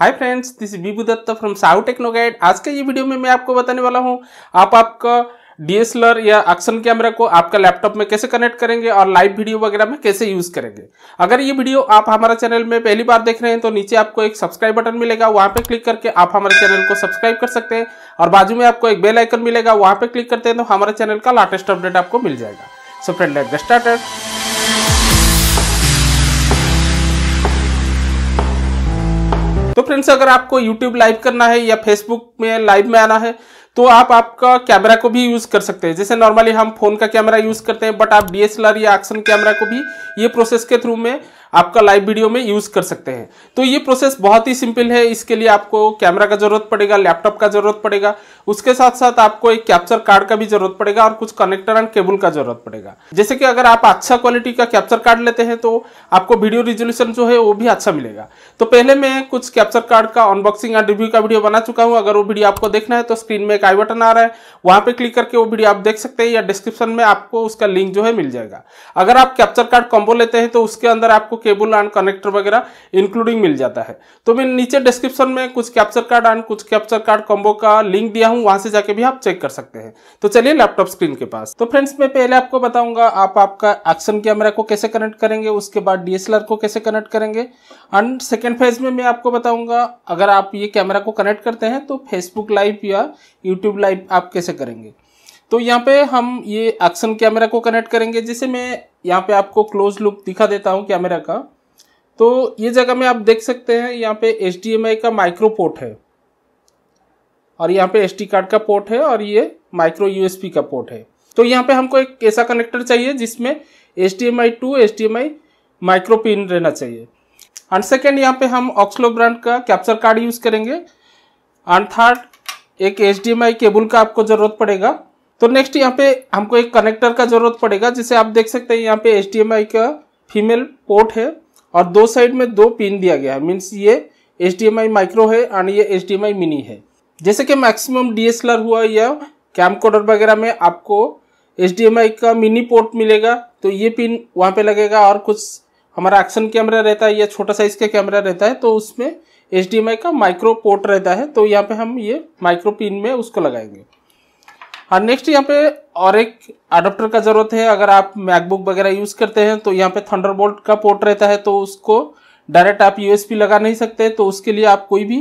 hi friends this Bibu Dutt from South Techno Guide आज के ये वीडियो में मैं आपको बताने वाला हूँ आप आपका डीएसएलआर या एक्शन कैमरा को आपका लैपटॉप में कैसे कनेक्ट करेंगे और लाइव वीडियो वगैरह में कैसे यूज करेंगे अगर ये वीडियो आप हमारा चैनल में पहली बार देख रहे हैं तो नीचे आपको एक सब्सक्राइब बटन मिलेगा वहां पे क्लिक करके आप हमारे चैनल को सब्सक्राइब कर सकते हैं और बाजू में आपको एक बेल आइकन मिलेगा वहां पे क्लिक करते हैं तो हमारे चैनल का लाटेस्ट अपडेट आपको मिल जाएगा so friend light get started friends अगर आपको यूट्यूब लाइव करना है या फेसबुक में लाइव में आना है तो आप आपका कैमरा को भी यूज कर सकते हैं जैसे नॉर्मली हम फोन का कैमरा यूज करते हैं बट आप डीएसएलआर या एक्शन कैमरा को भी ये प्रोसेस के थ्रू में आपका लाइव वीडियो में यूज कर सकते हैं तो ये प्रोसेस बहुत ही सिंपल है इसके लिए आपको कैमरा का जरूरत पड़ेगा लैपटॉप का जरूरत पड़ेगा उसके साथ साथ आपको एक कैप्चर कार्ड का भी जरूरत पड़ेगा और कुछ कनेक्टर एंड केबल का जरूरत पड़ेगा जैसे कि अगर आप अच्छा क्वालिटी का कैप्चर कार्ड लेते हैं तो आपको वीडियो रिजोल्यूशन जो है वो भी अच्छा मिलेगा तो पहले मैं कुछ कैप्चर कार्ड का अनबॉक्सिंग एंड रिव्यू का वीडियो बना चुका हूँ अगर वो वीडियो आपको देखना है तो स्क्रीन में एक आई बटन आ रहा है वहां पर क्लिक करके वो वीडियो आप देख सकते हैं या डिस्क्रिप्शन में आपको उसका लिंक जो है मिल जाएगा अगर आप कैप्चर कार्ड कॉम्बो लेते हैं तो उसके अंदर आपको केबल एंड कनेक्टर वगैरह इंक्लूडिंग मिल जाता है तो मैं नीचे डिस्क्रिप्शन में कुछ कैप्चर कार्ड एंड कुछ कैप्चर कार्ड कॉम्बो का लिंक दिया हूँ वहां से जाके भी आप चेक कर सकते हैं तो चलिए लैपटॉप स्क्रीन के पास तो फ्रेंड्स मैं पहले आपको बताऊंगा आप आपका एक्शन कैमरा को कैसे कनेक्ट करेंगे उसके बाद डीएसएलआर को कैसे कनेक्ट करेंगे एंड सेकेंड फेज में मैं आपको बताऊंगा अगर आप ये कैमरा को कनेक्ट करते हैं तो फेसबुक लाइव या यूट्यूब लाइव आप कैसे करेंगे तो यहाँ पे हम ये एक्शन कैमरा को कनेक्ट करेंगे जिसे मैं यहाँ पे आपको क्लोज लुक दिखा देता हूँ कैमरा का तो ये जगह में आप देख सकते हैं यहाँ पे एच का माइक्रो पोर्ट है और यहाँ पे एस कार्ड का पोर्ट है और ये माइक्रो यूएसपी का पोर्ट है तो यहाँ पे हमको एक ऐसा कनेक्टर चाहिए जिसमें H D M I to micro pin रहना चाहिए एंड सेकेंड यहाँ पे हम ऑक्सलो ब्रांड का कैप्चर कार्ड यूज़ करेंगे एंड थर्ड एक H D M I cable का आपको ज़रूरत पड़ेगा तो नेक्स्ट यहाँ पे हमको एक कनेक्टर का जरूरत पड़ेगा जिसे आप देख सकते हैं यहाँ पे एच का फीमेल पोर्ट है और दो साइड में दो पिन दिया गया है मीन्स ये एच माइक्रो है एंड ये एच मिनी है जैसे कि मैक्सिमम डी हुआ या कैम वगैरह में आपको एच का मिनी पोर्ट मिलेगा तो ये पिन वहाँ पे लगेगा और कुछ हमारा एक्शन कैमरा रहता है या छोटा साइज का कैमरा रहता है तो उसमें एच का माइक्रो पोर्ट रहता है तो यहाँ पे हम ये माइक्रो पिन में उसको लगाएंगे और हाँ, नेक्स्ट यहाँ पे और एक अडोप्टर का जरूरत है अगर आप मैकबुक वगैरह यूज करते हैं तो यहाँ पे थंडरबोल्ट का पोर्ट रहता है तो उसको डायरेक्ट आप यूएसपी लगा नहीं सकते तो उसके लिए आप कोई भी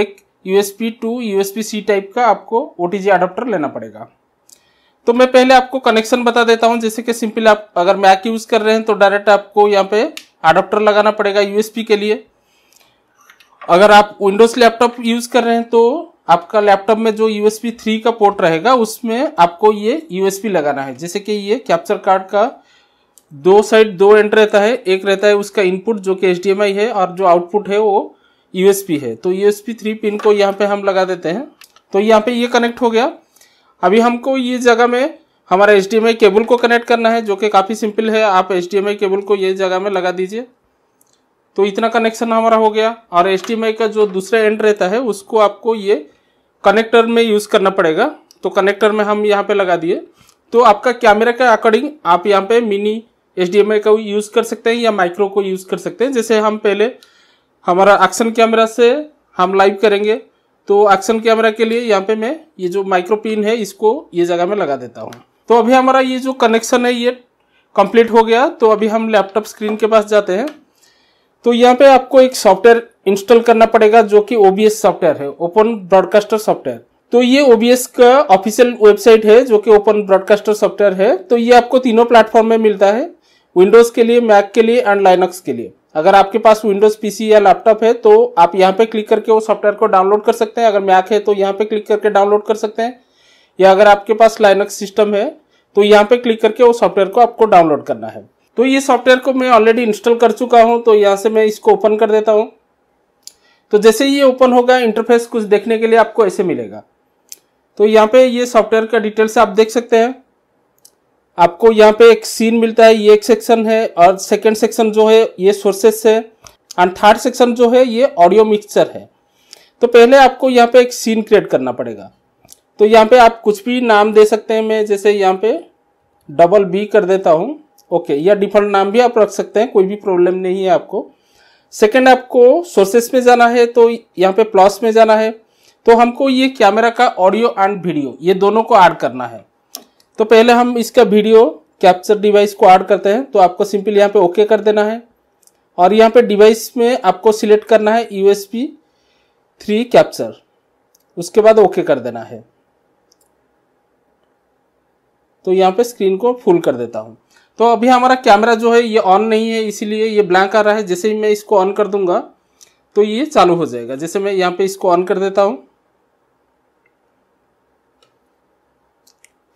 एक USB to USB C type का आपको ओ टी अडोप्टर लेना पड़ेगा तो मैं पहले आपको कनेक्शन बता देता हूँ जैसे कि सिंपल आप अगर मैक यूज कर रहे हैं तो डायरेक्ट आपको यहाँ पे अडोप्टर लगाना पड़ेगा यूएसपी के लिए अगर आप विंडोज लैपटॉप यूज कर रहे हैं तो आपका लैपटॉप में जो यूएसपी थ्री का पोर्ट रहेगा उसमें आपको ये यूएसपी लगाना है जैसे कि ये कैप्चर कार्ड का दो साइड दो एंड रहता है एक रहता है उसका इनपुट जो कि एच है और जो आउटपुट है वो यूएसपी है तो यूएसपी थ्री पिन को यहाँ पे हम लगा देते हैं तो यहाँ पे ये कनेक्ट हो गया अभी हमको ये जगह में हमारा एच केबल को कनेक्ट करना है जो कि काफ़ी सिंपल है आप एच केबल को ये जगह में लगा दीजिए तो इतना कनेक्शन हमारा हो गया और एच का जो दूसरा एंड रहता है उसको आपको ये कनेक्टर में यूज करना पड़ेगा तो कनेक्टर में हम यहाँ पे लगा दिए तो आपका कैमरा के अकॉर्डिंग आप यहाँ पे मिनी एच का यूज कर सकते हैं या माइक्रो को यूज कर सकते हैं जैसे हम पहले हमारा एक्शन कैमरा से हम लाइव करेंगे तो एक्शन कैमरा के लिए यहाँ पे मैं ये जो माइक्रो पिन है इसको ये जगह में लगा देता हूँ तो अभी हमारा ये जो कनेक्शन है ये कंप्लीट हो गया तो अभी हम लैपटॉप स्क्रीन के पास जाते हैं तो यहाँ पे आपको एक सॉफ्टवेयर इंस्टॉल करना पड़ेगा जो कि ओबीएस सॉफ्टवेयर है ओपन ब्रॉडकास्टर सॉफ्टवेयर तो ये ओबीएस का ऑफिशियल वेबसाइट है जो कि ओपन ब्रॉडकास्टर सॉफ्टवेयर है तो ये आपको तीनों प्लेटफॉर्म में मिलता है विंडोज के लिए मैक के लिए एंड लाइनक्स के लिए अगर आपके पास विंडोज पीसी या लैपटॉप है तो आप यहाँ पे क्लिक करके वो सॉफ्टवेयर को डाउनलोड कर सकते हैं अगर मैक है तो यहाँ पे क्लिक करके डाउनलोड कर सकते हैं या अगर आपके पास लाइनक्स सिस्टम है तो यहाँ पे क्लिक करके वो सॉफ्टवेयर को आपको डाउनलोड करना है तो ये सॉफ्टवेयर को मैं ऑलरेडी इंस्टॉल कर चुका हूँ तो यहाँ से मैं इसको ओपन कर देता हूँ तो जैसे ये ओपन होगा इंटरफेस कुछ देखने के लिए आपको ऐसे मिलेगा तो यहाँ पे ये सॉफ्टवेयर का डिटेल्स आप देख सकते हैं आपको यहाँ पे एक सीन मिलता है ये एक सेक्शन है और सेकेंड सेक्शन जो है ये सोर्सेस है एंड थर्ड सेक्शन जो है ये ऑडियो मिक्सचर है तो पहले आपको यहाँ पे एक सीन क्रिएट करना पड़ेगा तो यहाँ पे आप कुछ भी नाम दे सकते हैं मैं जैसे यहाँ पे डबल बी कर देता हूँ ओके या डिफॉल्ट नाम भी आप रख सकते हैं कोई भी प्रॉब्लम नहीं है आपको सेकेंड आपको सोर्सेस में जाना है तो यहाँ पे प्लस में जाना है तो हमको ये कैमरा का ऑडियो एंड वीडियो ये दोनों को ऐड करना है तो पहले हम इसका वीडियो कैप्चर डिवाइस को ऐड करते हैं तो आपको सिंपल यहाँ पे ओके कर देना है और यहाँ पे डिवाइस में आपको सिलेक्ट करना है U S B three capture उसके बाद ओके कर देना है तो यहाँ पे स्क्रीन को फुल कर देता हूँ तो अभी हमारा कैमरा जो है ये ऑन नहीं है इसीलिए ये ब्लैंक आ रहा है जैसे ही मैं इसको ऑन कर दूंगा तो ये चालू हो जाएगा जैसे मैं यहाँ पे इसको ऑन कर देता हूँ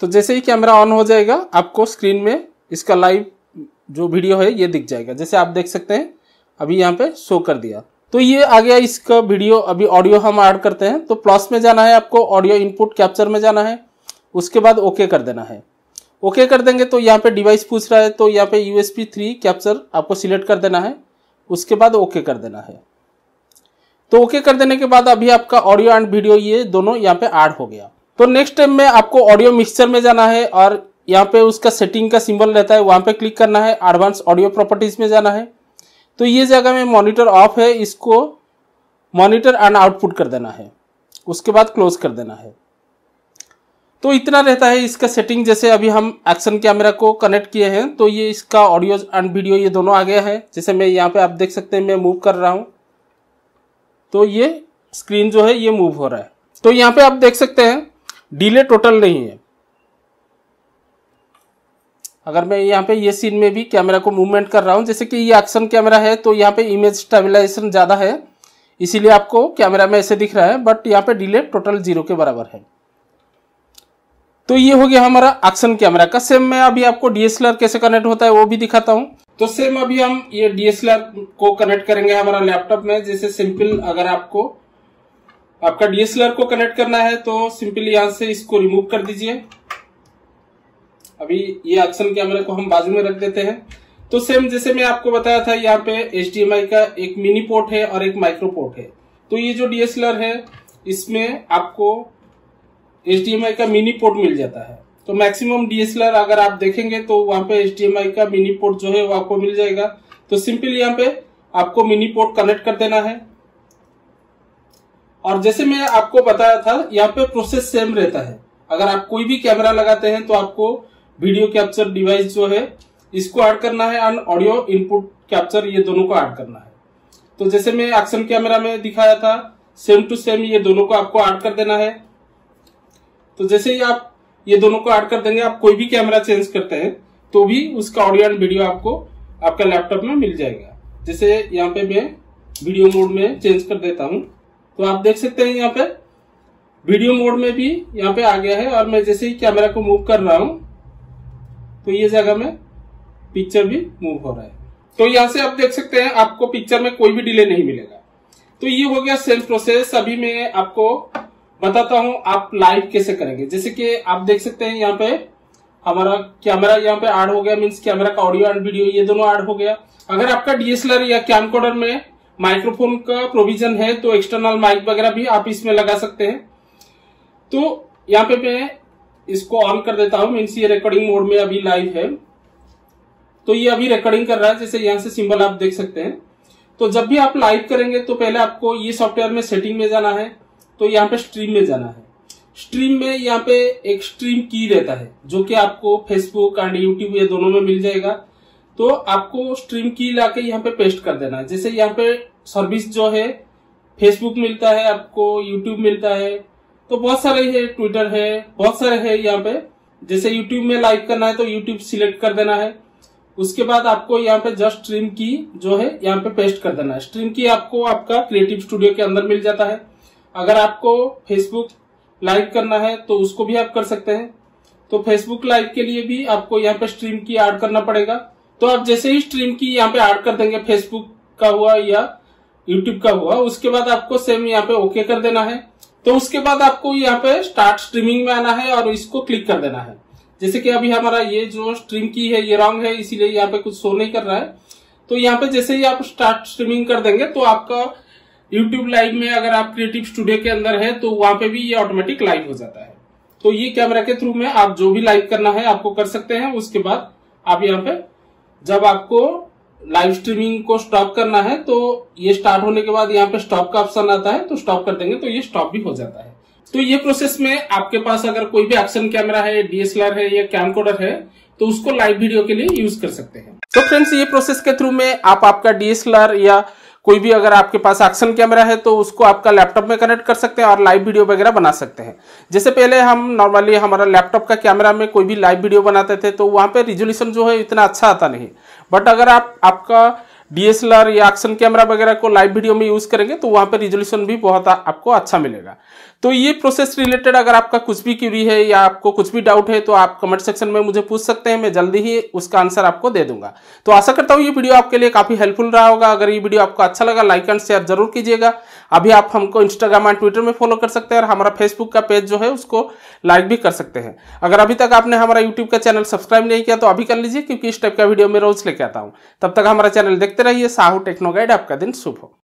तो जैसे ही कैमरा ऑन हो जाएगा आपको स्क्रीन में इसका लाइव जो वीडियो है ये दिख जाएगा जैसे आप देख सकते हैं अभी यहाँ पे शो कर दिया तो ये आ गया इसका वीडियो अभी ऑडियो हम ऐड करते हैं तो प्लस में जाना है आपको ऑडियो इनपुट कैप्चर में जाना है उसके बाद ओके कर देना है ओके कर देंगे तो यहाँ पे डिवाइस पूछ रहा है तो यहाँ पे U S B three capture आपको सिलेक्ट कर देना है उसके बाद ओके कर देना है तो ओके कर देने के बाद अभी आपका ऑडियो एंड वीडियो ये दोनों यहाँ पे ऐड हो गया तो नेक्स्ट टाइम में आपको ऑडियो मिक्सचर में जाना है और यहाँ पे उसका सेटिंग का सिंबल रहता है वहाँ पे क्लिक करना है एडवांस ऑडियो प्रॉपर्टीज में जाना है तो ये जगह में मॉनिटर ऑफ है इसको मॉनिटर एंड आउटपुट कर देना है उसके बाद क्लोज कर देना है तो इतना रहता है इसका सेटिंग जैसे अभी हम एक्शन कैमरा को कनेक्ट किए हैं तो ये इसका ऑडियो एंड वीडियो ये दोनों आ गया है जैसे मैं यहाँ पे आप देख सकते हैं मैं मूव कर रहा हूँ तो ये स्क्रीन जो है ये मूव हो रहा है तो यहाँ पे आप देख सकते हैं डिले टोटल नहीं है अगर मैं यहाँ पे ये सीन में भी कैमरा को मूवमेंट कर रहा हूँ जैसे कि ये एक्शन कैमरा है तो यहाँ पे इमेज स्टेबिलाईजेशन ज़्यादा है इसीलिए आपको कैमरा में ऐसे दिख रहा है बट यहाँ पे डिले टोटल जीरो के बराबर है तो ये हो गया हमारा एक्शन कैमरा का सेम मैं अभी आपको डीएसएलआर कैसे कनेक्ट होता है वो भी दिखाता हूँ तो सेम अभी हम ये डीएसएलआर को कनेक्ट करेंगे हमारा लैपटॉप में जैसे सिंपल अगर आपको आपका डीएसएलआर को कनेक्ट करना है तो सिंपल यहां से इसको रिमूव कर दीजिए अभी ये एक्शन कैमरे को हम बाजू में रख देते हैं तो सेम जैसे मैं आपको बताया था यहाँ पे एच का एक मिनी पोर्ट है और एक माइक्रो पोर्ट है तो ये जो डीएसएलआर है इसमें आपको एच का मिनी पोर्ट मिल जाता है तो मैक्सिमम डीएसएलआर अगर आप देखेंगे तो वहां पे एच का मिनी पोर्ट जो है वो आपको मिल जाएगा तो सिंपल यहाँ पे आपको मिनी पोर्ट कनेक्ट कर देना है और जैसे मैं आपको बताया था यहाँ पे प्रोसेस सेम रहता है अगर आप कोई भी कैमरा लगाते हैं तो आपको वीडियो कैप्चर डिवाइस जो है इसको ऐड करना है एंड ऑडियो इनपुट कैप्चर ये दोनों को ऐड करना है तो जैसे मैं एक्शन कैमरा में दिखाया था सेम टू सेम ये दोनों को आपको ऐड कर देना है तो जैसे ही आप ये दोनों को ऐड कर देंगे आप कोई भी कैमरा चेंज करते हैं तो भी उसका ऑडियो एंड वीडियो आपको आपका लैपटॉप में मिल जाएगा जैसे यहाँ पे मैं वीडियो मोड में चेंज कर देता हूँ तो आप देख सकते हैं यहाँ पे वीडियो मोड में भी यहाँ पे आ गया है और मैं जैसे ही कैमरा को मूव कर रहा हूँ तो ये जगह में पिक्चर भी मूव हो रहा है तो यहाँ से आप देख सकते हैं आपको पिक्चर में कोई भी डिले नहीं मिलेगा तो ये हो गया सेम प्रोसेस अभी मैं आपको बताता हूं आप लाइव कैसे करेंगे जैसे कि आप देख सकते हैं यहाँ पे हमारा कैमरा यहाँ पे ऐड हो गया मीन्स कैमरा का ऑडियो एंड वीडियो ये दोनों ऐड हो गया अगर आपका डीएसएलआर या कैमकोडर में माइक्रोफोन का प्रोविजन है तो एक्सटर्नल माइक वगैरह भी आप इसमें लगा सकते हैं तो यहाँ पे मैं इसको ऑन कर देता हूं मीन्स ये रिकॉर्डिंग मोड में अभी लाइव है तो ये अभी रिकॉर्डिंग कर रहा है जैसे यहाँ से सिंबल आप देख सकते हैं तो जब भी आप लाइव करेंगे तो पहले आपको ये सॉफ्टवेयर में सेटिंग में जाना है तो यहाँ पे स्ट्रीम में जाना है स्ट्रीम में यहाँ पे एक स्ट्रीम की रहता है जो कि आपको फेसबुक एंड यूट्यूब ये दोनों में मिल जाएगा तो आपको स्ट्रीम की लाके यहाँ पे पेस्ट कर देना है जैसे यहाँ पे सर्विस जो है फेसबुक मिलता है आपको यूट्यूब मिलता है तो बहुत सारे है ट्विटर है बहुत सारे है यहाँ पे जैसे यूट्यूब में लाइक करना है तो यूट्यूब सिलेक्ट कर देना है उसके बाद आपको यहाँ पे जस्ट स्ट्रीम की जो है यहाँ पे पेस्ट कर देना है स्ट्रीम की आपको आपका क्रिएटिव स्टूडियो के अंदर मिल जाता है अगर आपको फेसबुक लाइव करना है तो उसको भी आप कर सकते हैं तो फेसबुक लाइव के लिए भी आपको यहाँ पे स्ट्रीम की ऐड करना पड़ेगा तो आप जैसे ही स्ट्रीम की यहाँ पे ऐड कर देंगे फेसबुक का हुआ या यूट्यूब का हुआ उसके बाद आपको सेम यहाँ पे ओके कर देना है तो उसके बाद आपको यहाँ पे स्टार्ट स्ट्रीमिंग में आना है और इसको क्लिक कर देना है जैसे कि अभी हमारा ये जो स्ट्रीम की है ये रॉन्ग है इसीलिए यहाँ पे कुछ शो नहीं कर रहा है तो यहाँ पे जैसे ही आप स्टार्ट स्ट्रीमिंग कर देंगे तो आपका यूट्यूब लाइव में अगर आप क्रिएटिव स्टूडियो के अंदर है तो वहां पे भी ये ऑटोमेटिक लाइव हो जाता है तो ये कैमरा के थ्रू में आप जो भी लाइव करना है आपको कर सकते हैं उसके बाद आप यहाँ पे जब आपको लाइव स्ट्रीमिंग को स्टॉप करना है तो ये स्टार्ट होने के बाद यहाँ पे स्टॉप का ऑप्शन आता है तो स्टॉप कर देंगे तो ये स्टॉप भी हो जाता है तो ये प्रोसेस में आपके पास अगर कोई भी एक्शन कैमरा है डीएसएलआर है या कैमकोडर है तो उसको लाइव वीडियो के लिए यूज कर सकते हैं तो फ्रेंड्स ये प्रोसेस के थ्रू में आप आपका डीएसएलआर या कोई भी अगर आपके पास एक्शन कैमरा है तो उसको आपका लैपटॉप में कनेक्ट कर सकते हैं और लाइव वीडियो वगैरह बना सकते हैं जैसे पहले हम नॉर्मली हमारा लैपटॉप का कैमरा में कोई भी लाइव वीडियो बनाते थे तो वहाँ पर रिजोल्यूशन जो है इतना अच्छा आता नहीं बट अगर आप आपका डीएसएलआर या एक्शन कैमरा वगैरह को लाइव वीडियो में यूज़ करेंगे तो वहाँ पर रिजोल्यूशन भी बहुत आपको अच्छा मिलेगा तो ये प्रोसेस रिलेटेड अगर आपका कुछ भी क्यूरी है या आपको कुछ भी डाउट है तो आप कमेंट सेक्शन में मुझे पूछ सकते हैं मैं जल्दी ही उसका आंसर आपको दे दूंगा तो आशा करता हूँ ये वीडियो आपके लिए काफ़ी हेल्पफुल रहा होगा अगर ये वीडियो आपको अच्छा लगा लाइक एंड शेयर जरूर कीजिएगा अभी आप हमको इंस्टाग्राम एंड ट्विटर में फॉलो कर सकते हैं और हमारा फेसबुक का पेज जो है उसको लाइक भी कर सकते हैं अगर अभी तक आपने हमारा यूट्यूब का चैनल सब्सक्राइब नहीं किया तो अभी कर लीजिए क्योंकि इस टाइप का वीडियो मैं रोज लेके आता हूँ तब तक हमारा चैनल देखते रहिए साहू टेक्नो गाइड आपका दिन शुभ हो